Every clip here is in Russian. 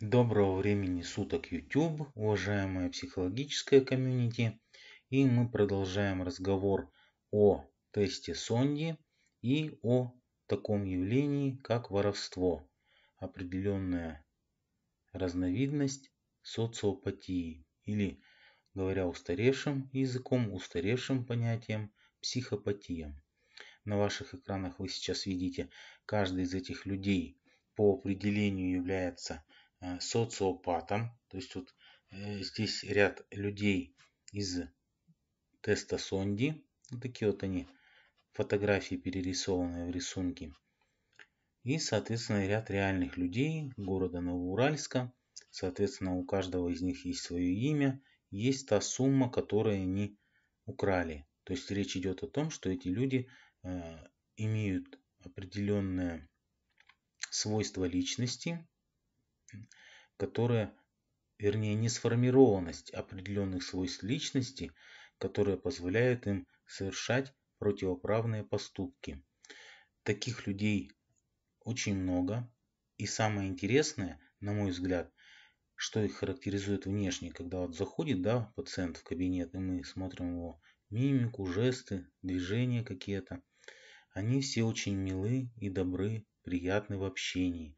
Доброго времени суток YouTube, уважаемая психологическая комьюнити. И мы продолжаем разговор о тесте Сонди и о таком явлении, как воровство. Определенная разновидность социопатии или, говоря устаревшим языком, устаревшим понятием, психопатия. На ваших экранах вы сейчас видите, каждый из этих людей по определению является Э, социопатом. То есть вот э, здесь ряд людей из теста Сонди. Вот такие вот они фотографии перерисованные в рисунке. И, соответственно, ряд реальных людей города Новоуральска. Соответственно, у каждого из них есть свое имя, есть та сумма, которую они украли. То есть речь идет о том, что эти люди э, имеют определенное свойство личности, которая, вернее, несформированность определенных свойств личности, которая позволяет им совершать противоправные поступки. Таких людей очень много. И самое интересное, на мой взгляд, что их характеризует внешне, когда вот заходит да, пациент в кабинет, и мы смотрим его мимику, жесты, движения какие-то. Они все очень милы и добры, приятны в общении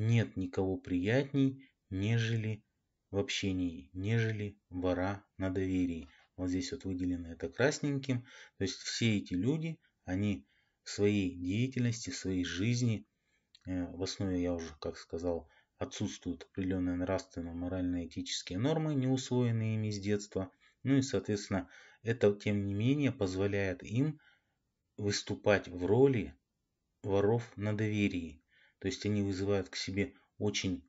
нет никого приятней, нежели в общении, нежели вора на доверии. Вот здесь вот выделено это красненьким. То есть все эти люди, они в своей деятельности, в своей жизни, э, в основе, я уже как сказал, отсутствуют определенные нравственно-морально-этические нормы, не усвоенные ими с детства. Ну и, соответственно, это, тем не менее, позволяет им выступать в роли воров на доверии. То есть они вызывают к себе очень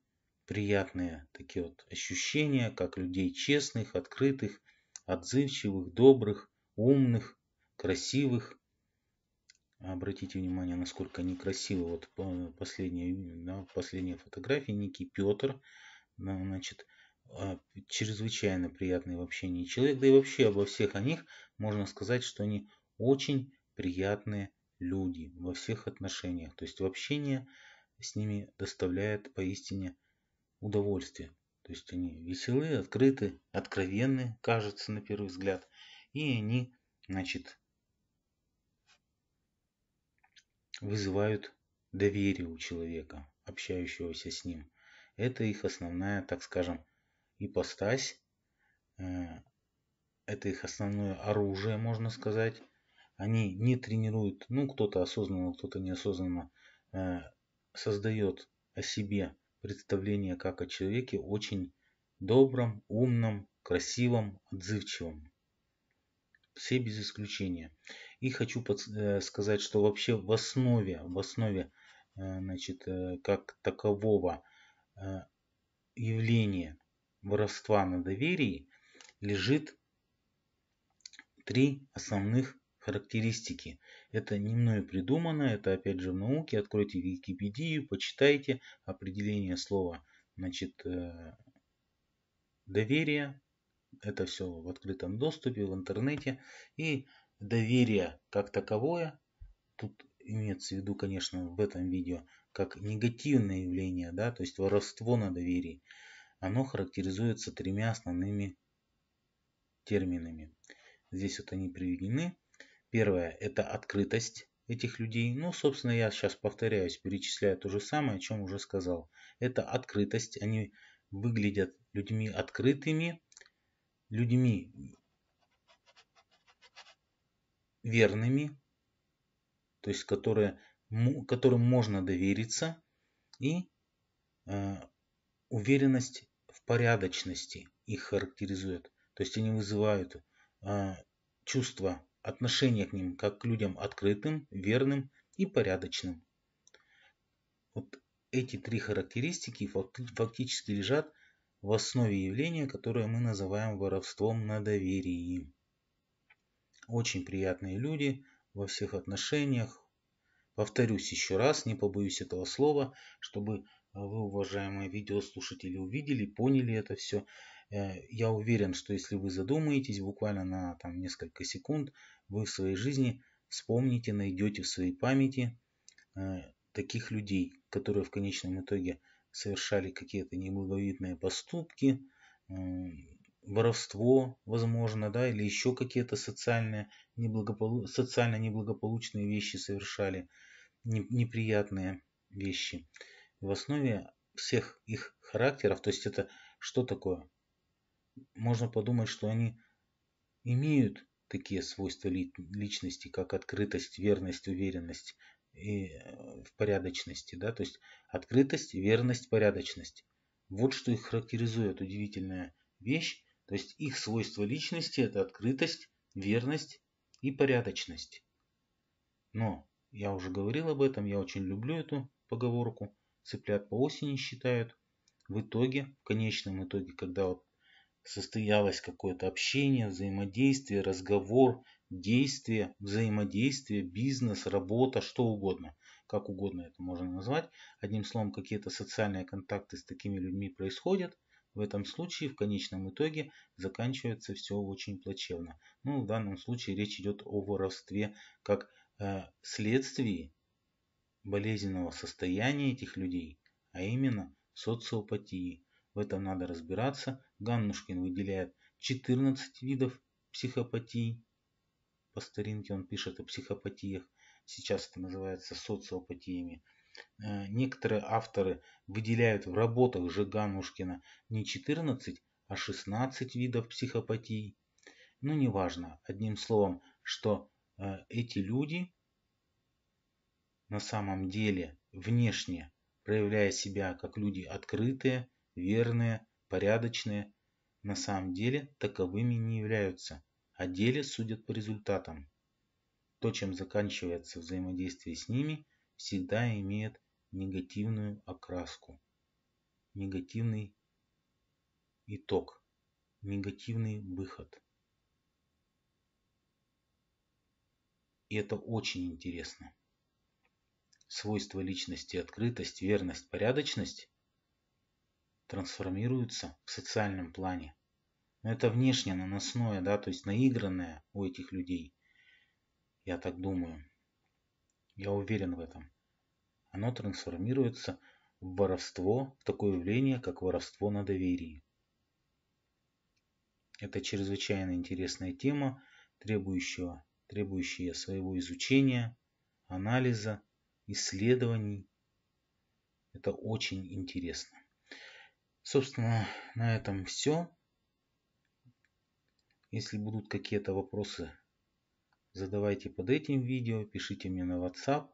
приятные такие вот ощущения, как людей честных, открытых, отзывчивых, добрых, умных, красивых. Обратите внимание, насколько они красивы. Вот э, последняя, да, последняя фотография, Ники Петр, значит, а, чрезвычайно приятный в общении человек. Да и вообще обо всех о них можно сказать, что они очень приятные люди во всех отношениях. То есть в общении с ними доставляет поистине удовольствие. То есть они веселые, открыты, откровенны, кажется, на первый взгляд. И они, значит, вызывают доверие у человека, общающегося с ним. Это их основная, так скажем, ипостась. Э, это их основное оружие, можно сказать. Они не тренируют, ну, кто-то осознанно, кто-то неосознанно э, создает о себе представление как о человеке очень добром, умном, красивом, отзывчивом. Все без исключения. И хочу э, сказать, что вообще в основе, в основе э, значит, э, как такового явления воровства на доверии лежит три основных характеристики. Это не мною придумано, это опять же в науке. Откройте Википедию, почитайте определение слова. Значит, э, доверие. Это все в открытом доступе, в интернете. И доверие как таковое. Тут имеется в виду, конечно, в этом видео, как негативное явление, да, то есть воровство на доверии. Оно характеризуется тремя основными терминами. Здесь вот они приведены. Первое – это открытость этих людей. Ну, собственно, я сейчас повторяюсь, перечисляю то же самое, о чем уже сказал. Это открытость. Они выглядят людьми открытыми, людьми верными, то есть которые, которым можно довериться, и э, уверенность в порядочности их характеризует. То есть они вызывают э, чувство отношение к ним как к людям открытым, верным и порядочным. Вот эти три характеристики фактически лежат в основе явления, которое мы называем воровством на доверии. Очень приятные люди во всех отношениях. Повторюсь еще раз, не побоюсь этого слова, чтобы а вы, уважаемые видеослушатели, увидели, поняли это все. Э, я уверен, что если вы задумаетесь буквально на там, несколько секунд, вы в своей жизни вспомните, найдете в своей памяти э, таких людей, которые в конечном итоге совершали какие-то неблаговидные поступки, э, воровство, возможно, да, или еще какие-то социальные неблагополу... социально неблагополучные вещи совершали, неприятные вещи в основе всех их характеров, то есть это что такое? Можно подумать, что они имеют такие свойства личности, как открытость, верность, уверенность и э, в порядочности, да, то есть открытость, верность, порядочность. Вот что их характеризует удивительная вещь, то есть их свойства личности это открытость, верность и порядочность. Но я уже говорил об этом, я очень люблю эту поговорку цыплят по осени считают. В итоге, в конечном итоге, когда вот состоялось какое-то общение, взаимодействие, разговор, действие, взаимодействие, бизнес, работа, что угодно. Как угодно это можно назвать. Одним словом, какие-то социальные контакты с такими людьми происходят. В этом случае, в конечном итоге, заканчивается все очень плачевно. Ну, в данном случае речь идет о воровстве как э, следствии болезненного состояния этих людей, а именно социопатии. В этом надо разбираться. Ганнушкин выделяет 14 видов психопатии. По старинке он пишет о психопатиях. Сейчас это называется социопатиями. Э, некоторые авторы выделяют в работах же Ганнушкина не 14, а 16 видов психопатии. Ну, неважно. Одним словом, что э, эти люди на самом деле внешне, проявляя себя как люди открытые, верные, порядочные, на самом деле таковыми не являются, а деле судят по результатам. То, чем заканчивается взаимодействие с ними, всегда имеет негативную окраску, негативный итог, негативный выход. И это очень интересно свойства личности открытость, верность, порядочность трансформируются в социальном плане. Но это внешне наносное, да, то есть наигранное у этих людей. Я так думаю. Я уверен в этом. Оно трансформируется в воровство, в такое явление, как воровство на доверии. Это чрезвычайно интересная тема, требующая, требующая своего изучения, анализа исследований. Это очень интересно. Собственно, на этом все. Если будут какие-то вопросы, задавайте под этим видео, пишите мне на WhatsApp,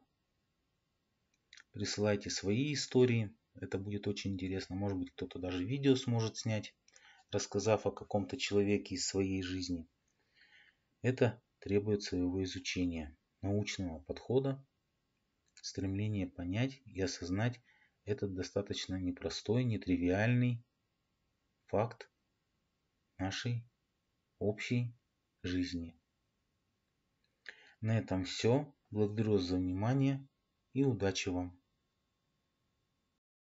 присылайте свои истории. Это будет очень интересно. Может быть, кто-то даже видео сможет снять, рассказав о каком-то человеке из своей жизни. Это требует своего изучения, научного подхода стремление понять и осознать этот достаточно непростой, нетривиальный факт нашей общей жизни. На этом все. Благодарю за внимание и удачи вам!